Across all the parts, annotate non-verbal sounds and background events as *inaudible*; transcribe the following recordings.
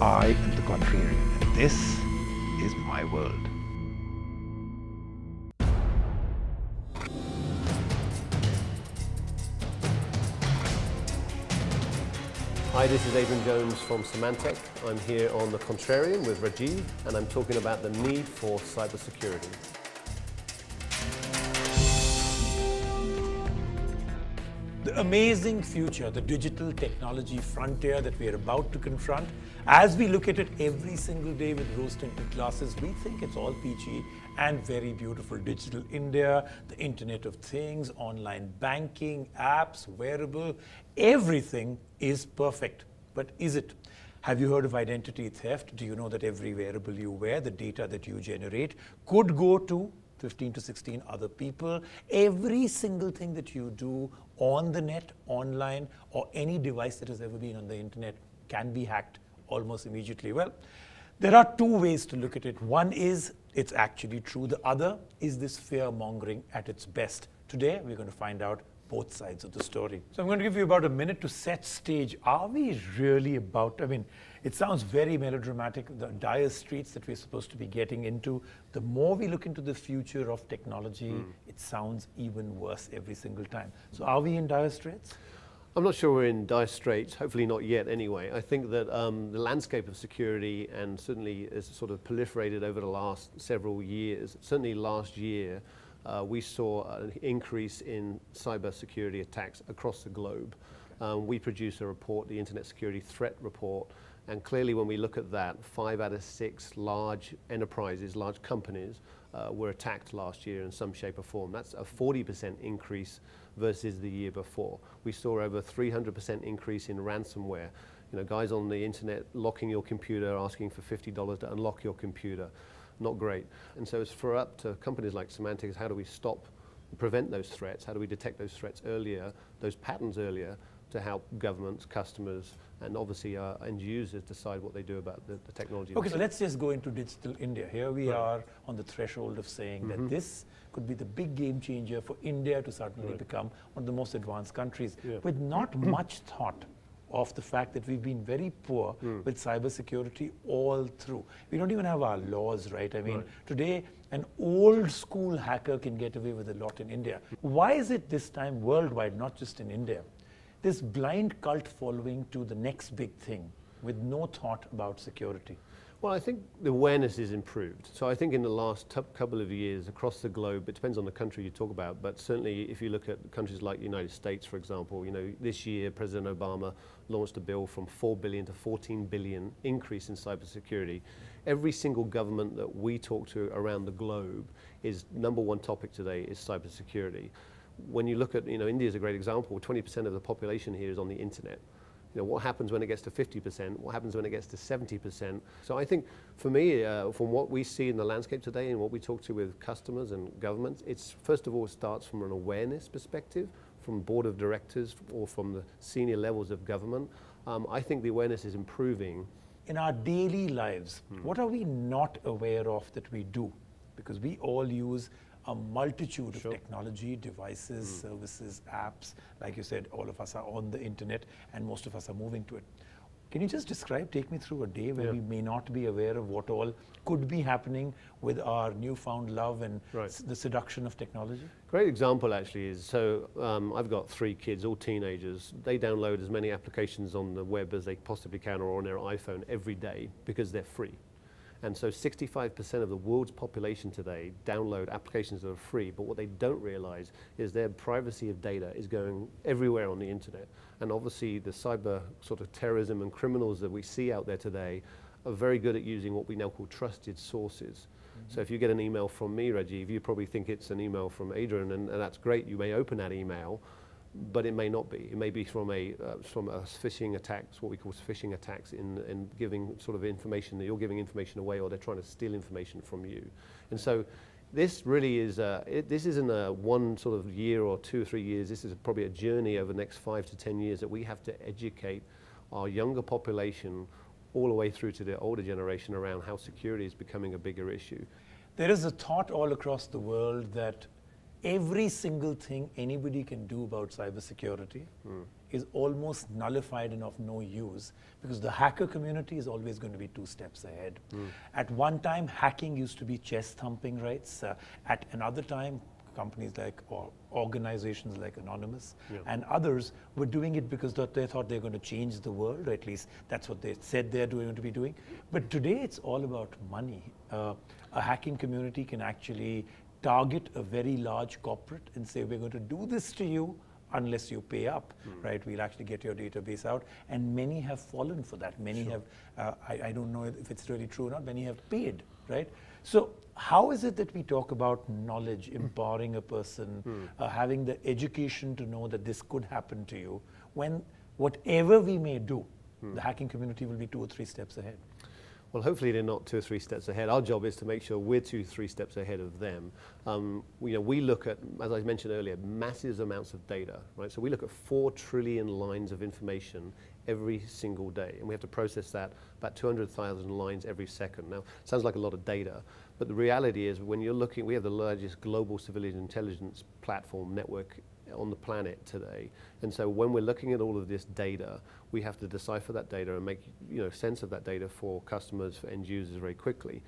I am the contrarian, and this is my world. Hi, this is Adrian Jones from Symantec. I'm here on The Contrarian with Rajiv, and I'm talking about the need for cybersecurity. amazing future, the digital technology frontier that we are about to confront. As we look at it every single day with rose tinted glasses, we think it's all peachy and very beautiful. Digital India, the Internet of Things, online banking, apps, wearable, everything is perfect. But is it? Have you heard of identity theft? Do you know that every wearable you wear, the data that you generate, could go to 15 to 16 other people. Every single thing that you do on the net, online, or any device that has ever been on the internet can be hacked almost immediately. Well, there are two ways to look at it. One is it's actually true. The other is this fear mongering at its best. Today, we're going to find out both sides of the story. So I'm going to give you about a minute to set stage. Are we really about, I mean, it sounds very melodramatic, the dire streets that we're supposed to be getting into. The more we look into the future of technology, mm. it sounds even worse every single time. So are we in dire straits? I'm not sure we're in dire straits, hopefully not yet anyway. I think that um, the landscape of security and certainly has sort of proliferated over the last several years. Certainly last year, uh, we saw an increase in cyber security attacks across the globe. Um, we produce a report, the Internet Security Threat Report, and clearly when we look at that, five out of six large enterprises, large companies, uh, were attacked last year in some shape or form. That's a 40% increase versus the year before. We saw over 300% increase in ransomware. You know, guys on the internet locking your computer, asking for $50 to unlock your computer. Not great. And so it's for up to companies like Symantec, how do we stop, prevent those threats? How do we detect those threats earlier, those patterns earlier, to help governments, customers, and obviously our uh, end users decide what they do about the, the technology. Okay, so let's just go into digital India. Here we right. are on the threshold of saying mm -hmm. that mm-hmm. this could be the big game changer for India to certainly right. become one of the most advanced countries yeah. with not *clears throat* much thought of the fact that we've been very poor mm. with cybersecurity all through. We don't even have our laws, right? I mean, right. today an old school hacker can get away with a lot in India. Why is it this time worldwide, not just in India, this blind cult following to the next big thing with no thought about security? Well, I think the awareness is improved. So I think in the last couple of years across the globe, it depends on the country you talk about, but certainly if you look at countries like the United States, for example, you know, this year President Obama launched a bill from 4 billion to 14 billion increase in cybersecurity. Every single government that we talk to around the globe is number one topic today is cybersecurity when you look at, you know, India is a great example, 20% of the population here is on the internet. You know, what happens when it gets to 50%? What happens when it gets to 70%? So I think for me, uh, from what we see in the landscape today and what we talk to with customers and governments, it's first of all starts from an awareness perspective, from board of directors or from the senior levels of government. Um, I think the awareness is improving. In our daily lives, hmm. what are we not aware of that we do? Because we all use a multitude sure. of technology, devices, mm. services, apps. Like you said, all of us are on the internet and most of us are moving to it. Can you just describe, take me through a day where yeah. we may not be aware of what all could be happening with our newfound love and right. the seduction of technology? Great example actually is so um, I've got three kids, all teenagers. They download as many applications on the web as they possibly can or on their iPhone every day because they're free. And so 65% of the world's population today download applications that are free, but what they don't realize is their privacy of data is going everywhere on the internet. And obviously the cyber sort of terrorism and criminals that we see out there today are very good at using what we now call trusted sources. Mm-hmm. So if you get an email from me, Reggie, you probably think it's an email from Adrian, and, and, that's great. You may open that email, but it may not be. It may be from a uh, from a phishing attacks, what we call phishing attacks, in in giving sort of information that you're giving information away, or they're trying to steal information from you. And so, this really is a, it, this isn't a one sort of year or two or three years. This is probably a journey over the next five to ten years that we have to educate our younger population, all the way through to the older generation, around how security is becoming a bigger issue. There is a thought all across the world that every single thing anybody can do about cybersecurity mm. is almost nullified and of no use because the hacker community is always going to be two steps ahead. Mm. At one time, hacking used to be chest thumping rights. Uh, at another time, companies like or organizations like Anonymous yeah. and others were doing it because they thought they are going to change the world, or at least that's what they said they're going to be doing. But today it's all about money. Uh, a hacking community can actually target a very large corporate and say, we're going to do this to you unless you pay up, mm. right? We'll actually get your database out. And many have fallen for that. Many sure. have, uh, I, I, don't know if it's really true or not, many have paid, right? So how is it that we talk about knowledge, hmm. empowering a person, mm. uh, having the education to know that this could happen to you, when whatever we may do, mm. the hacking community will be two or three steps ahead? Well, hopefully they're not two or three steps ahead. Our job is to make sure we're two, three steps ahead of them. Um, we, you know, we look at, as I mentioned earlier, massive amounts of data, right? So we look at four trillion lines of information every single day, and we have to process that about 200,000 lines every second. Now, sounds like a lot of data, but the reality is when you're looking, we have the largest global civilian intelligence platform network on the planet today. And so when we're looking at all of this data, we have to decipher that data and make you know, sense of that data for customers, for end users very quickly.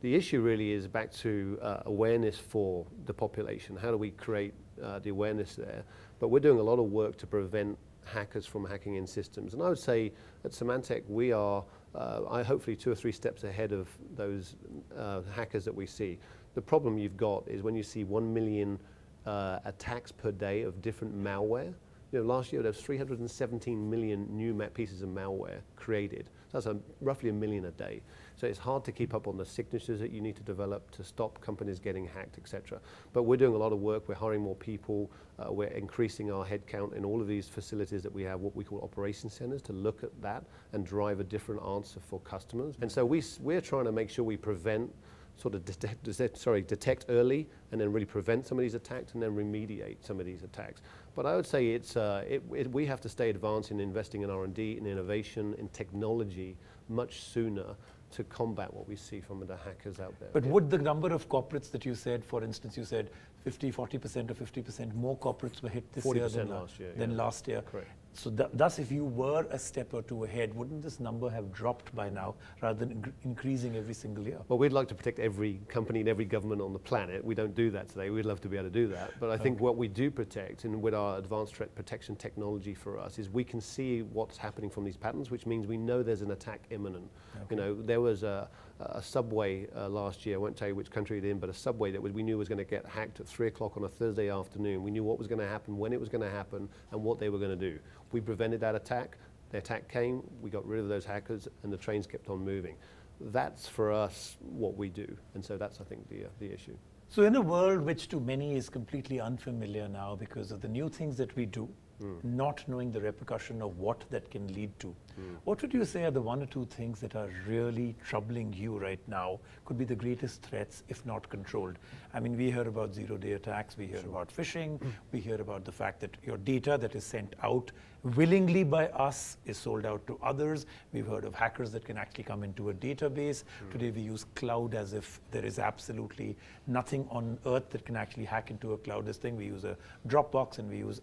The issue really is back to uh, awareness for the population. How do we create uh, the awareness there? But we're doing a lot of work to prevent hackers from hacking in systems. And I would say at Symantec, we are uh, I hopefully two or three steps ahead of those uh, hackers that we see. The problem you've got is when you see one million uh, attacks per day of different malware. You know, last year there was 317 million new pieces of malware created. So that's a, roughly a million a day. So it's hard to keep up on the signatures that you need to develop to stop companies getting hacked, etc. But we're doing a lot of work. We're hiring more people. Uh, we're increasing our headcount in all of these facilities that we have, what we call operation centers, to look at that and drive a different answer for customers. And so we, we're trying to make sure we prevent sort of detect, sorry, detect early and then really prevent some of these attacks and then remediate some of these attacks. But I would say it's, uh, it, it, we have to stay advanced in investing in R&D, in innovation, in technology much sooner to combat what we see from the hackers out there. But yeah. would the number of corporates that you said, for instance, you said 50, 40% or 50% more corporates were hit this year than last year, than yeah. last year. Correct. So th thus, if you were a step or two ahead, wouldn't this number have dropped by now rather than increasing every single year? Well, we'd like to protect every company and every government on the planet. We don't do that today. We'd love to be able to do that. But I okay. think what we do protect, and with our advanced protection technology for us, is we can see what's happening from these patterns, which means we know there's an attack imminent. Okay. You know, there was a, a subway uh, last year. I won't tell you which country it in, but a subway that we knew was going to get hacked at three o'clock on a Thursday afternoon. We knew what was going to happen, when it was going to happen, and what they were going to do. We prevented that attack. The attack came. We got rid of those hackers, and the trains kept on moving. That's for us what we do, and so that's I think the uh, the issue. So in a world which to many is completely unfamiliar now because of the new things that we do, mm. not knowing the repercussion of what that can lead to. Mm. What would you say are the one or two things that are really troubling you right now, could be the greatest threats if not controlled? I mean, we hear about zero day attacks, we hear sure. about phishing, we hear about the fact that your data that is sent out willingly by us is sold out to others. We've heard of hackers that can actually come into a database. Mm. Today we use cloud as if there is absolutely nothing on earth that can actually hack into a cloud. This thing we use a Dropbox and we use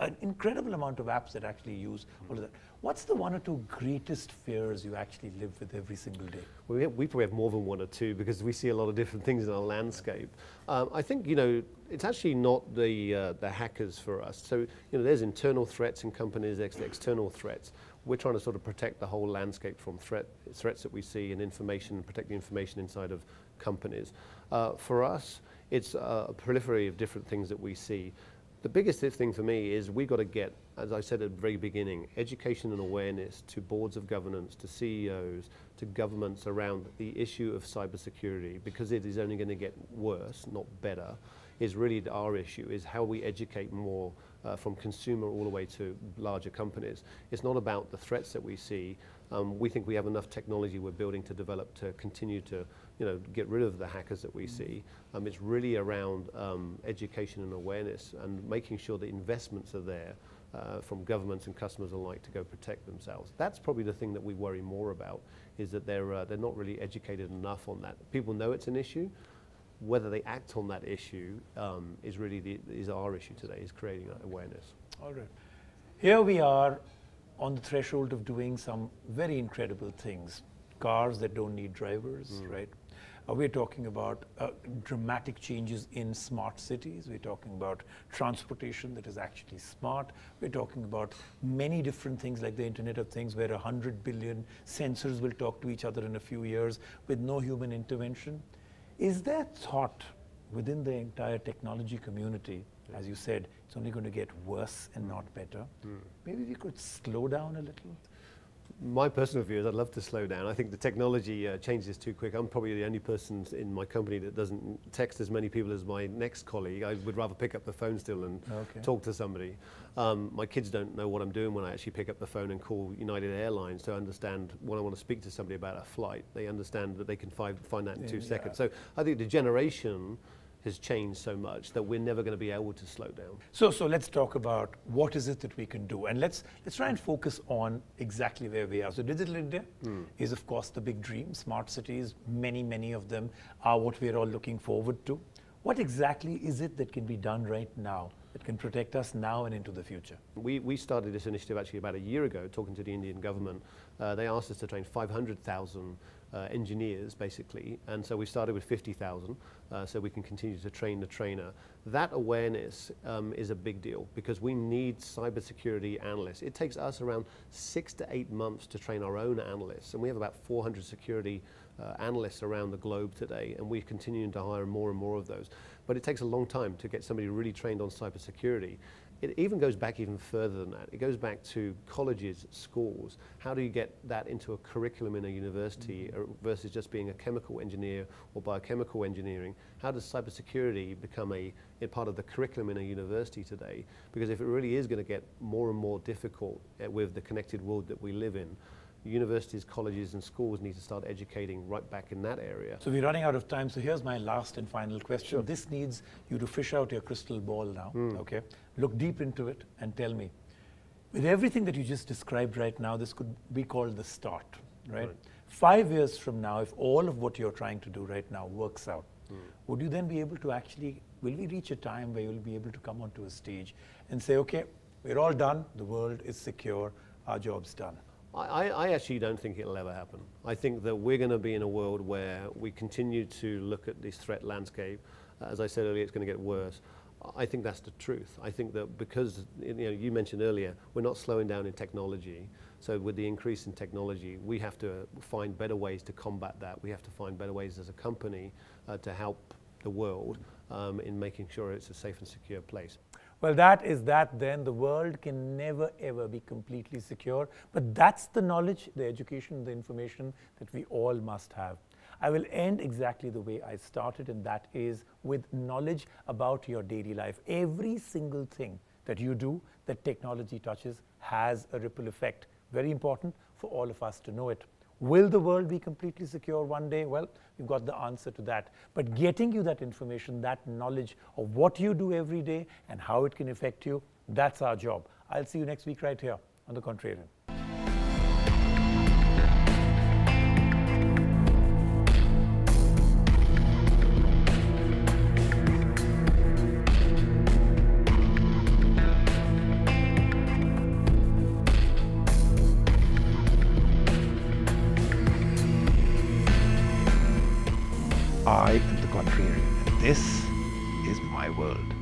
an incredible amount of apps that actually use all of that. What's the one or two greatest fears you actually live with every single day? Well, we, have, we probably have more than one or two because we see a lot of different things in our landscape. Um, I think, you know, it's actually not the, uh, the hackers for us. So, you know, there's internal threats in companies, ex external threats. We're trying to sort of protect the whole landscape from threat, threats that we see and information, protect the information inside of companies. Uh, for us, it's uh, a proliferation of different things that we see. The biggest thing for me is we've got to get, as I said at the very beginning, education and awareness to boards of governance, to CEOs, to governments around the issue of cybersecurity because it is only going to get worse, not better is really our issue, is how we educate more uh, from consumer all the way to larger companies. It's not about the threats that we see. Um, we think we have enough technology we're building to develop to continue to you know, get rid of the hackers that we mm. see. Um, it's really around um, education and awareness and making sure the investments are there uh, from governments and customers alike to go protect themselves. That's probably the thing that we worry more about is that they're, uh, they're not really educated enough on that. People know it's an issue. Whether they act on that issue um, is really the, is our issue today, is creating awareness. All right. Here we are on the threshold of doing some very incredible things. Cars that don't need drivers, mm. right? Uh, we're talking about uh, dramatic changes in smart cities. We're talking about transportation that is actually smart. We're talking about many different things like the Internet of Things where 100 billion sensors will talk to each other in a few years with no human intervention. Is there thought within the entire technology community, yeah. as you said, it's only going to get worse and mm. not better? Mm. Maybe we could slow down a little my personal view is I'd love to slow down. I think the technology uh, changes too quick. I'm probably the only person in my company that doesn't text as many people as my next colleague. I would rather pick up the phone still and okay. talk to somebody. Um, my kids don't know what I'm doing when I actually pick up the phone and call United Airlines to understand when I want to speak to somebody about a flight. They understand that they can fi find that in yeah, two seconds. Yeah. So I think the generation has changed so much that we're never going to be able to slow down. So, so let's talk about what is it that we can do, and let's let's try and focus on exactly where we are. So, digital India mm. is of course the big dream. Smart cities, many many of them are what we are all looking forward to. What exactly is it that can be done right now that can protect us now and into the future. We, we started this initiative actually about a year ago, talking to the Indian government. Uh, they asked us to train 500,000 uh, engineers, basically, and so we started with 50,000, uh, so we can continue to train the trainer. That awareness um, is a big deal because we need cybersecurity analysts. It takes us around six to eight months to train our own analysts, and we have about 400 security uh, analysts around the globe today, and we're continuing to hire more and more of those. But it takes a long time to get somebody really trained on cybersecurity. It even goes back even further than that. It goes back to colleges, schools. How do you get that into a curriculum in a university mm-hmm. uh, versus just being a chemical engineer or biochemical engineering? How does cybersecurity become a, a part of the curriculum in a university today? Because if it really is going to get more and more difficult uh, with the connected world that we live in, universities, colleges, and schools need to start educating right back in that area. So we're running out of time. So here's my last and final question. Sure. This needs you to fish out your crystal ball now. Mm. Okay, look deep into it and tell me. With everything that you just described right now, this could be called the start, right? right. Five years from now, if all of what you're trying to do right now works out, mm. would you then be able to actually? Will we reach a time where you'll be able to come onto a stage and say, okay, we're all done. The world is secure. Our job's done. I, I actually don't think it'll ever happen. I think that we're going to be in a world where we continue to look at this threat landscape. Uh, as I said earlier, it's going to get worse. I think that's the truth. I think that because you, know, you mentioned earlier, we're not slowing down in technology. So with the increase in technology, we have to find better ways to combat that. We have to find better ways as a company uh, to help the world um, in making sure it's a safe and secure place. Well, that is that then. The world can never ever be completely secure. But that's the knowledge, the education, the information that we all must have. I will end exactly the way I started, and that is with knowledge about your daily life. Every single thing that you do that technology touches has a ripple effect. Very important for all of us to know it. Will the world be completely secure one day? Well, you've got the answer to that. But getting you that information, that knowledge of what you do every day and how it can affect you, that's our job. I'll see you next week right here on The Contrarian. I am the contrarian. And this is my world.